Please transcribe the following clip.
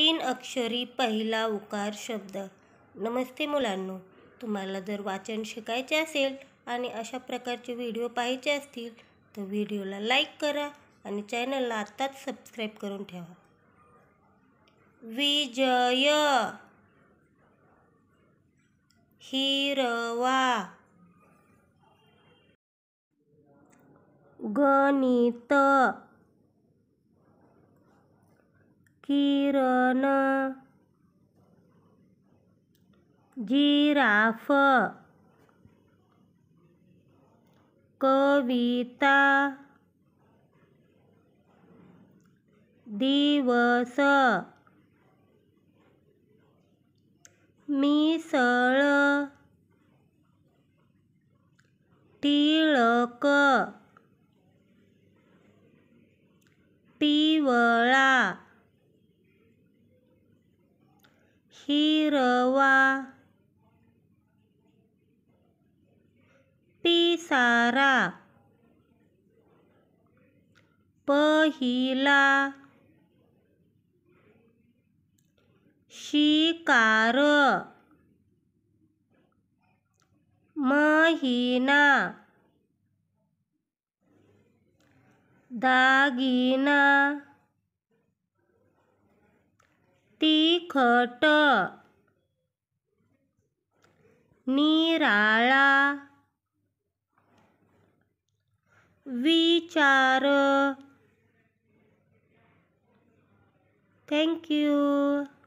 तीन अक्षरी पहिला उकार शब्द नमस्ते मुलांनो तुम्हाला जर वाचन शिकायचे असेल आणि अशा प्रकारचे व्हिडिओ पाहायचे असतील तर व्हिडिओला लाईक करा आणि चॅनलला आत्ताच सबस्क्राईब करून ठेवा विजय हिरवा गणित किरण जिराफ कविता दिवस मिसळ टिळक पिवळा हिरवा पिसारा पहिला शिकार महिना दागिना तिखट निराळा विचार थँक्यू